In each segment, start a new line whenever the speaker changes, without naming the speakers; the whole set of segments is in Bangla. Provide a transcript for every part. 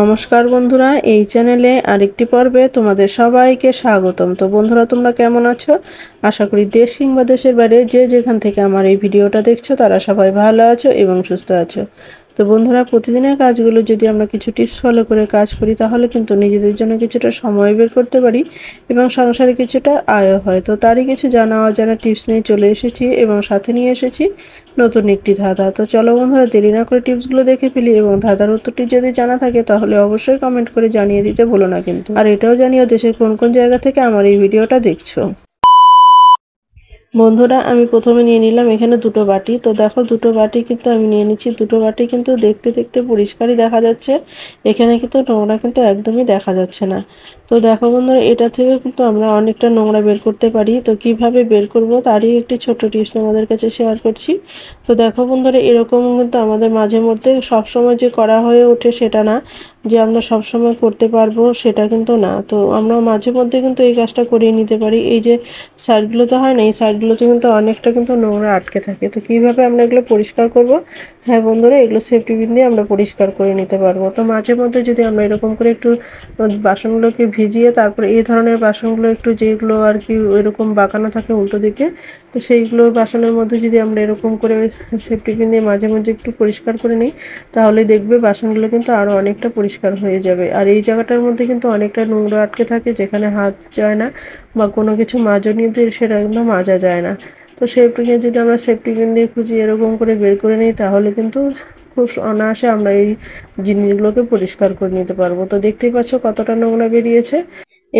নমস্কার বন্ধুরা এই চ্যানেলে আরেকটি পর্বে তোমাদের সবাইকে স্বাগতম তো বন্ধুরা তোমরা কেমন আছো আশা করি দেশ কিংবা দেশের বাইরে যে যেখান থেকে আমার এই ভিডিওটা দেখছো তারা সবাই ভালো আছো এবং সুস্থ আছো তো বন্ধুরা প্রতিদিনের কাজগুলো যদি আমরা কিছু টিপস ফলো করে কাজ করি তাহলে কিন্তু নিজেদের জন্য কিছুটা সময় বের করতে পারি এবং সংসারে কিছুটা আয় হয় তো তারই কিছু জানা অজানা টিপস নিয়ে চলে এসেছি এবং সাথে নিয়ে এসেছি নতুন একটি ধাঁধা তো চলো বন্ধুরা দেরি না করে টিপসগুলো দেখে ফেলি এবং ধাঁধার উত্তরটি যদি জানা থাকে তাহলে অবশ্যই কমেন্ট করে জানিয়ে দিতে বলো না কিন্তু আর এটাও জানিও দেশের কোন কোন জায়গা থেকে আমার এই ভিডিওটা দেখছো বন্ধুরা আমি প্রথমে নিয়ে নিলাম এখানে দুটো বাটি তো দেখো দুটো বাটি কিন্তু আমি নিয়ে নিচ্ছি দুটো বাটি কিন্তু দেখতে দেখতে পরিষ্কারই দেখা যাচ্ছে এখানে কিন্তু নোংরা কিন্তু একদমই দেখা যাচ্ছে না তো দেখো বন্ধুরা এটা থেকে কিন্তু আমরা অনেকটা নোংরা বের করতে পারি তো কিভাবে বের করব তারই একটি ছোট টিপস আমাদের কাছে শেয়ার করছি তো দেখো বন্ধুরা এরকম কিন্তু আমাদের মাঝে মধ্যে সবসময় যে করা হয়ে ওঠে সেটা না যে আমরা সবসময় করতে পারবো সেটা কিন্তু না তো আমরা মাঝে মধ্যে কিন্তু এই কাজটা করিয়ে নিতে পারি এই যে সাইডগুলো তো হয় না এই সাইড এগুলোতে কিন্তু অনেকটা কিন্তু নোংরা আটকে থাকে তো কিভাবে আমরা এগুলো পরিষ্কার করব হ্যাঁ বন্ধুরা এগুলো সেফটি বিন দিয়ে আমরা পরিষ্কার করে নিতে পারবো তো মাঝে মধ্যে যদি আমরা এরকম করে একটু বাসনগুলোকে ভিজিয়ে তারপরে এই ধরনের বাসনগুলো একটু যেগুলো আর কি এরকম বাঁকানো থাকে উল্টো দিকে তো সেইগুলো বাসনের মধ্যে যদি আমরা এরকম করে সেফটি বিন দিয়ে মাঝে মাঝে একটু পরিষ্কার করে নিই তাহলে দেখবে বাসনগুলো কিন্তু আরও অনেকটা পরিষ্কার হয়ে যাবে আর এই জায়গাটার মধ্যে কিন্তু অনেকটা নোংরা আটকে থাকে যেখানে হাত যায় না বা কোনো কিছু মাজনীয় সেটা কিন্তু মাজা যায় যায় না তো সেফটি পিন যদি আমরা সেফটি পিন দিয়ে খুঁজি এরকম করে বের করে নিই তাহলে কিন্তু খুব অনায়াসে আমরা এই জিনিসগুলোকে পরিষ্কার করে নিতে পারবো তো দেখতেই পাচ্ছ কতটা নোংরা বেরিয়েছে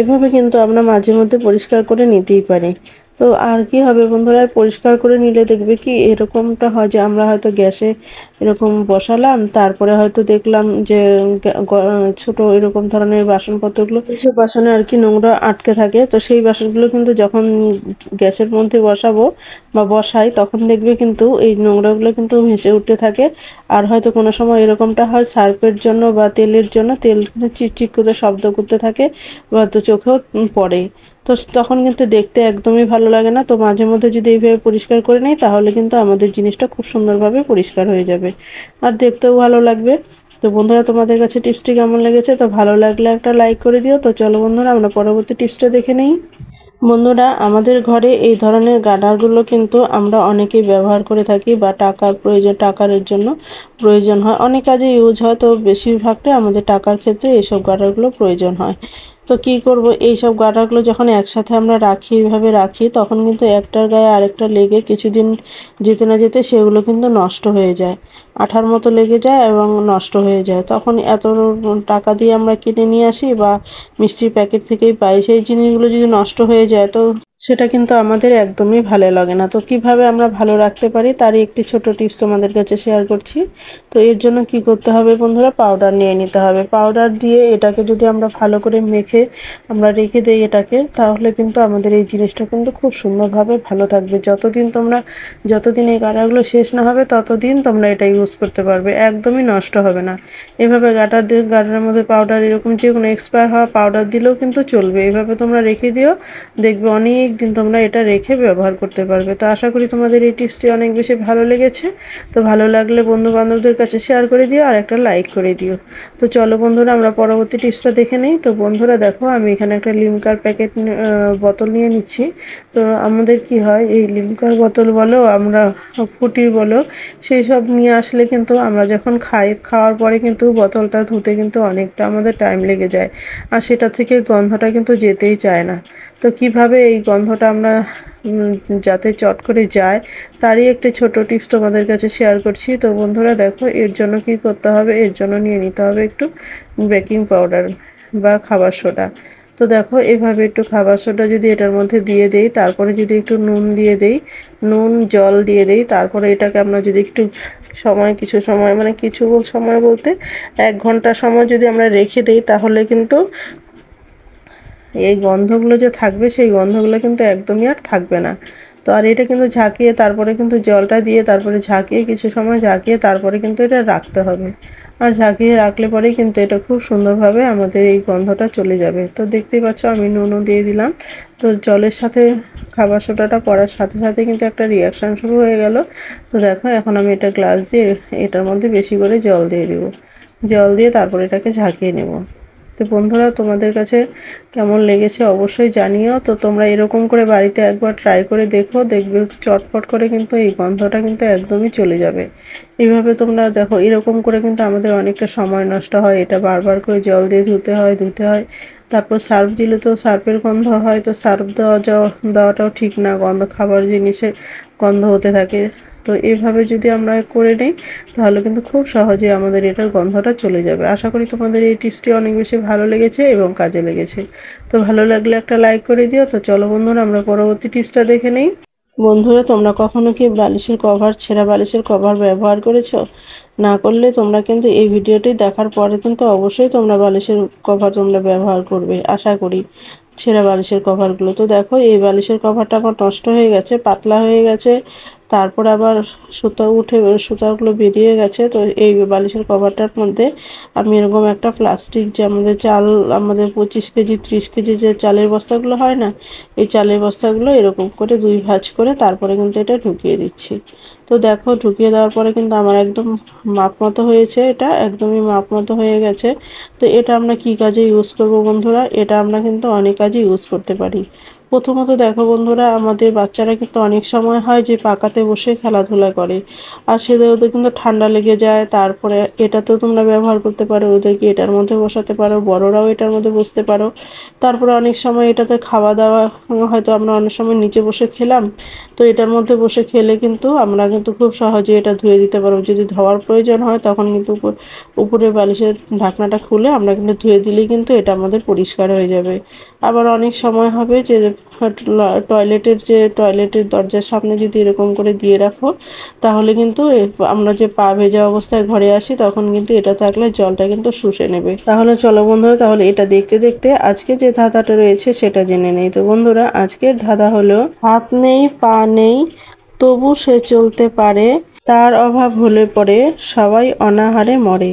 এভাবে কিন্তু আমরা মাঝে মধ্যে পরিষ্কার করে নিতেই পারি তো আর কি হবে বন্ধুরা পরিষ্কার করে নিলে দেখবে কি এরকমটা হয় যে আমরা হয়তো গ্যাসে এরকম বসালাম তারপরে হয়তো দেখলাম যে ছোট এরকম ধরনের বাসনপত্রগুলো সে বাসনে আর কি নোংরা আটকে থাকে তো সেই বাসনগুলো কিন্তু যখন গ্যাসের মধ্যে বসাবো বা বসাই তখন দেখবে কিন্তু এই নোংরাগুলো কিন্তু ভেসে উঠতে থাকে আর হয়তো কোনো সময় এরকমটা হয় সার্ফের জন্য বা তেলের জন্য তেল কিন্তু চিটচিট করতে শব্দ করতে থাকে বা তো চোখেও পড়ে তো তখন কিন্তু দেখতে একদমই ভালো লাগে না তো মাঝে মধ্যে যদি এইভাবে পরিষ্কার করে নিই তাহলে কিন্তু আমাদের জিনিসটা খুব সুন্দরভাবে পরিষ্কার হয়ে যাবে আর দেখতেও ভালো লাগবে তো বন্ধুরা তোমাদের কাছে টিপসটি কেমন লেগেছে তো ভালো লাগলে একটা লাইক করে দিও তো চলো বন্ধুরা আমরা পরবর্তী টিপসটা দেখে নিই বন্ধুরা আমাদের ঘরে এই ধরনের গাডারগুলো কিন্তু আমরা অনেকেই ব্যবহার করে থাকি বা টাকার প্রয়োজন টাকার জন্য প্রয়োজন হয় অনেক কাজে ইউজ হয় তো বেশিরভাগটাই আমাদের টাকার ক্ষেত্রে এইসব গাডারগুলো প্রয়োজন হয় তো কি করব এই সব গাঁটাগুলো যখন একসাথে আমরা রাখি এইভাবে রাখি তখন কিন্তু একটার গায়ে আরেকটা লেগে কিছুদিন যেতে না যেতে সেগুলো কিন্তু নষ্ট হয়ে যায় আঠার মতো লেগে যায় এবং নষ্ট হয়ে যায় তখন এত টাকা দিয়ে আমরা কিনে নিয়ে আসি বা মিষ্টির প্যাকেট থেকেই পাই সেই জিনিসগুলো যদি নষ্ট হয়ে যায় তো সেটা কিন্তু আমাদের একদমই ভালো লাগে না তো কিভাবে আমরা ভালো রাখতে পারি তারই একটি ছোট টিপস তোমাদের কাছে শেয়ার করছি তো এর জন্য কি করতে হবে বন্ধুরা পাউডার নিয়ে নিতে হবে পাউডার দিয়ে এটাকে যদি আমরা ভালো করে মেখে আমরা রেখে দিই এটাকে তাহলে কিন্তু আমাদের এই জিনিসটা কিন্তু খুব সুন্দরভাবে ভালো থাকবে যতদিন তোমরা যতদিন এই গাটাগুলো শেষ না হবে ততদিন তোমরা এটা ইউজ করতে পারবে একদমই নষ্ট হবে না এভাবে গাটার দিয়ে গাটার মধ্যে পাউডার এরকম যে কোনো এক্সপায়ার হওয়া পাউডার দিলেও কিন্তু চলবে এভাবে তোমরা রেখে দিও দেখবে অনেক দিন তোমরা এটা রেখে ব্যবহার করতে পারবে তো আশা করি তোমাদের এই টিপসটি অনেক বেশি ভালো লেগেছে তো ভালো লাগলে বন্ধু বান্ধবদের কাছে শেয়ার করে দিও আর একটা লাইক করে দিও তো চলো বন্ধুরা আমরা পরবর্তী টিপসটা দেখে নিই তো বন্ধুরা দেখো আমি এখানে একটা লিমকার প্যাকেট বোতল নিয়ে নিচ্ছি তো আমাদের কি হয় এই লিমকার বোতল বলো আমরা ফুটি বলো সেই সব নিয়ে আসলে কিন্তু আমরা যখন খাই খাওয়ার পরে কিন্তু বোতলটা ধুতে কিন্তু অনেকটা আমাদের টাইম লেগে যায় আর সেটা থেকে গন্ধটা কিন্তু যেতেই চায় না তো কিভাবে এই গন্ধটা আমরা যাতে চট করে যায় তারই একটা ছোট টিপস তোমাদের কাছে শেয়ার করছি তো বন্ধুরা দেখো এর জন্য কি করতে হবে এর জন্য নিয়ে নিতে হবে একটু বেকিং পাউডার বা খাবার সোডা তো দেখো এভাবে একটু খাবার সোডা যদি এটার মধ্যে দিয়ে দেই তারপরে যদি একটু নুন দিয়ে দেই নুন জল দিয়ে দেই তারপরে এটাকে আমরা যদি একটু সময় কিছু সময় মানে কিছু সময় বলতে এক ঘন্টা সময় যদি আমরা রেখে দেই তাহলে কিন্তু এই গন্ধগুলো যে থাকবে সেই গন্ধগুলো কিন্তু একদমই আর থাকবে না তো আর এটা কিন্তু ঝাঁকিয়ে তারপরে কিন্তু জলটা দিয়ে তারপরে ঝাঁকিয়ে কিছু সময় ঝাঁকিয়ে তারপরে কিন্তু এটা রাখতে হবে আর ঝাঁকিয়ে রাখলে পরেই কিন্তু এটা খুব সুন্দরভাবে আমাদের এই গন্ধটা চলে যাবে তো দেখতেই পাচ্ছ আমি নুনও দিয়ে দিলাম তো জলের সাথে খাবার সোডাটা পড়ার সাথে সাথে কিন্তু একটা রিয়াকশান শুরু হয়ে গেল তো দেখো এখন আমি এটা গ্লাস দিয়ে এটার মধ্যে বেশি করে জল দিয়ে দেবো জল দিয়ে তারপরে এটাকে ঝাঁকিয়ে নেব তো বন্ধুরা তোমাদের কাছে কেমন লেগেছে অবশ্যই জানিও তো তোমরা এরকম করে বাড়িতে একবার ট্রাই করে দেখো দেখবে চটপট করে কিন্তু এই গন্ধটা কিন্তু একদমই চলে যাবে এইভাবে তোমরা দেখো এরকম করে কিন্তু আমাদের অনেকটা সময় নষ্ট হয় এটা বারবার করে জল দিয়ে ধুতে হয় ধুতে হয় তারপর সার্ফ দিলে তো সার্ফের গন্ধ হয় তো সার্ফ দেওয়া দেওয়াটাও ঠিক না গন্ধ খাবার জিনিসে গন্ধ হতে থাকে তো এভাবে যদি আমরা করে নিই তাহলে কিন্তু খুব সহজে আমাদের এটার গন্ধটা চলে যাবে আশা করি তোমাদের এই টিপসটি অনেক বেশি ভালো লেগেছে এবং কাজে লেগেছে তো ভালো লাগলে একটা লাইক করে দিও তো চলো বন্ধুরা আমরা পরবর্তী টিপসটা দেখে নিই বন্ধুরা তোমরা কখনো কি বালিশের কভার ছেঁড়া বালিশের কভার ব্যবহার করেছো না করলে তোমরা কিন্তু এই ভিডিওটি দেখার পরে কিন্তু অবশ্যই তোমরা বালিশের কভার তোমরা ব্যবহার করবে আশা করি ছেঁড়া বালিশের কভারগুলো তো দেখো এই বালিশের কভারটা আমার নষ্ট হয়ে গেছে পাতলা হয়ে গেছে তারপর আবার সুতা উঠে সুতাগুলো বেরিয়ে গেছে তো এই বালিশের কভারটার মধ্যে আমি এরকম একটা প্লাস্টিক যে আমাদের চাল আমাদের পঁচিশ কেজি ত্রিশ কেজি যে চালের বস্তাগুলো হয় না এই চালের বস্তাগুলো এরকম করে দুই ভাঁজ করে তারপরে কিন্তু এটা ঢুকিয়ে দিচ্ছি তো দেখো ঢুকিয়ে দেওয়ার পরে কিন্তু আমার একদম মাপ মতো হয়েছে এটা একদমই মাপ মতো হয়ে গেছে তো এটা আমরা কি কাজে ইউজ করব বন্ধুরা এটা আমরা কিন্তু অনেক কাজে ইউজ করতে পারি প্রথমত দেখো বন্ধুরা আমাদের বাচ্চারা কিন্তু অনেক সময় হয় যে পাকাতে বসে খেলাধুলা করে আর সেদের ওদের কিন্তু ঠান্ডা লেগে যায় তারপরে এটা তো তোমরা ব্যবহার করতে পারো ওদেরকে এটার মধ্যে বসাতে পারো বড়রাও এটার মধ্যে বসতে পারো তারপরে অনেক সময় এটাতে খাওয়া দাওয়া হয়তো আমরা অনেক সময় নিচে বসে খেলাম তো এটার মধ্যে বসে খেলে কিন্তু আমরা কিন্তু খুব সহজে এটা ধুয়ে দিতে পারবো যদি ধোয়ার প্রয়োজন হয় তখন কিন্তু উপরে বালিশের ঢাকনাটা খুলে আমরা কিন্তু ধুয়ে দিলেই কিন্তু এটা আমাদের পরিষ্কার হয়ে যাবে আবার অনেক সময় হবে যে টয়লেটের হ্যাঁ, যে টয়লেটের দরজার সামনে যদি এরকম করে দিয়ে রাখো তাহলে কিন্তু আমরা যে পা ভেজা অবস্থায় ঘরে আসি তখন কিন্তু এটা থাকলে জলটা কিন্তু শুষে নেবে তাহলে চলো বন্ধুরা তাহলে এটা দেখতে দেখতে আজকে যে ধাঁধাটা রয়েছে সেটা জেনে নেই তো বন্ধুরা আজকের ধাঁধা হলো হাত নেই পা নেই তবু সে চলতে পারে তার অভাব হলে পরে সবাই অনাহারে মরে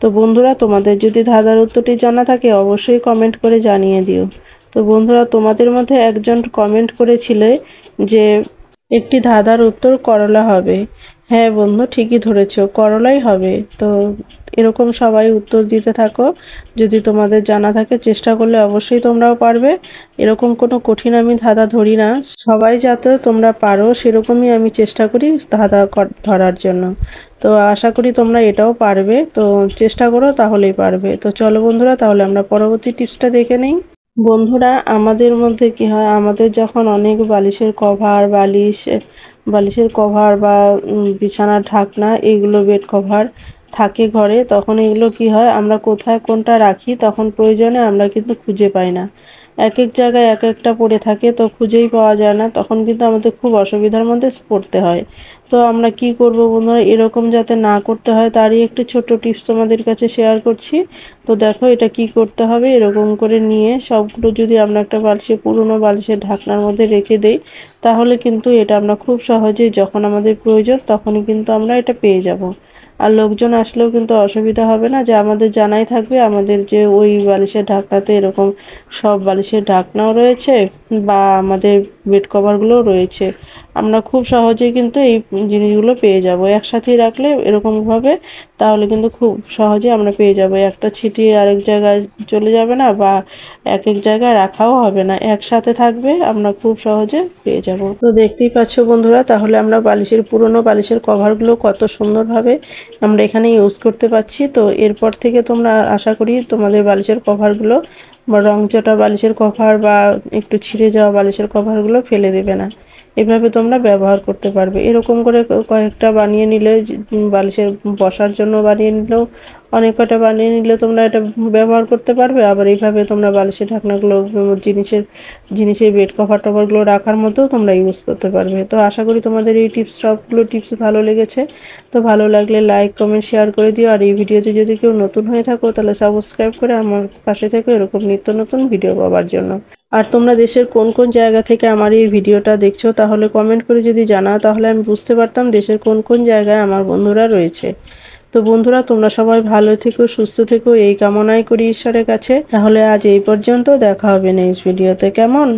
তো বন্ধুরা তোমাদের যদি ধাঁধার উত্তরটি জানা থাকে অবশ্যই কমেন্ট করে জানিয়ে দিও তো বন্ধুরা তোমাদের মধ্যে একজন কমেন্ট করেছিলে যে একটি ধাঁধার উত্তর করলা হবে হ্যাঁ বন্ধু ঠিকই ধরেছ করলাই হবে তো এরকম সবাই উত্তর দিতে থাকো যদি তোমাদের জানা থাকে চেষ্টা করলে অবশ্যই তোমরাও পারবে এরকম কোনো কঠিন আমি ধাঁধা ধরি না সবাই যাতে তোমরা পারো সেরকমই আমি চেষ্টা করি ধাঁধা ধরার জন্য তো আশা করি তোমরা এটাও পারবে তো চেষ্টা করো তাহলেই পারবে তো চলো বন্ধুরা তাহলে আমরা পরবর্তী টিপসটা দেখে নিই বন্ধুরা আমাদের মধ্যে কি হয় আমাদের যখন অনেক বালিশের কভার বালিশ বালিশের কভার বা বিছানার ঢাকনা এগুলো বেড কভার থাকে ঘরে তখন এগুলো কি হয় আমরা কোথায় কোনটা রাখি তখন প্রয়োজনে আমরা কিন্তু খুঁজে পাই না এক এক জায়গায় এক একটা পড়ে থাকে তো খুঁজেই পাওয়া যায় না তখন কিন্তু আমাদের খুব অসুবিধার মধ্যে পড়তে হয় তো আমরা কি করব বন্ধুরা এরকম যাতে না করতে হয় তারই একটি ছোট টিপস তোমাদের কাছে শেয়ার করছি তো দেখো এটা কি করতে হবে এরকম করে নিয়ে সবগুলো যদি আমরা একটা বালিশে পুরনো বালিশের ঢাকনার মধ্যে রেখে দেই তাহলে কিন্তু এটা আমরা খুব সহজেই যখন আমাদের প্রয়োজন তখনই কিন্তু আমরা এটা পেয়ে যাব আর লোকজন আসলেও কিন্তু অসুবিধা হবে না যে আমাদের জানাই থাকবে আমাদের যে ওই বালিশের ঢাকনাতে এরকম সব বালিশ মানুষের ঢাকনাও রয়েছে বা আমাদের বেড কভারগুলো রয়েছে আমরা খুব সহজেই কিন্তু এই জিনিসগুলো পেয়ে যাব একসাথেই রাখলে এরকমভাবে তাহলে কিন্তু খুব সহজে আমরা পেয়ে যাব একটা ছিটি আরেক জায়গায় চলে যাবে না বা এক এক জায়গায় রাখাও হবে না একসাথে থাকবে আমরা খুব সহজে পেয়ে যাব তো দেখতেই পাচ্ছ বন্ধুরা তাহলে আমরা বালিশের পুরনো বালিশের কভারগুলো কত সুন্দরভাবে আমরা এখানে ইউজ করতে পারছি তো এরপর থেকে তোমরা আশা করি তোমাদের বালিশের কভারগুলো রং চটা বালিশের কভার বা একটু ছিঁড়ে যাওয়া বালিশের কভারগুলো ফেলে দেবে না এভাবে তোমরা ব্যবহার করতে পারবে এরকম করে কয়েকটা বানিয়ে নিলে বালিশের বসার জন্য বানিয়ে নিলেও অনেক কটা বানিয়ে নিলে তোমরা এটা ব্যবহার করতে পারবে আবার এইভাবে তোমরা বালিশের ঢাকনাগুলো জিনিসের জিনিসের বেড কভার টভারগুলো রাখার মতো তোমরা ইউজ করতে পারবে তো আশা করি তোমাদের এই টিপস সবগুলো টিপস ভালো লেগেছে তো ভালো লাগলে লাইক কমেন্ট শেয়ার করে দিও আর এই ভিডিওতে যদি কেউ নতুন হয়ে থাকো তাহলে সাবস্ক্রাইব করে আমার পাশে থেকে এরকম নিত্য নতুন ভিডিও পাওয়ার জন্য আর তোমরা দেশের কোন কোন জায়গা থেকে আমার এই ভিডিওটা দেখছো তাহলে কমেন্ট করে যদি জানাও তাহলে আমি বুঝতে পারতাম দেশের কোন কোন জায়গায় আমার বন্ধুরা রয়েছে তো বন্ধুরা তোমরা সবাই ভালো থেকো সুস্থ থেকো এই কামনাই করি ঈশ্বরের কাছে তাহলে আজ এই পর্যন্ত দেখা হবে নেক্সট ভিডিওতে কেমন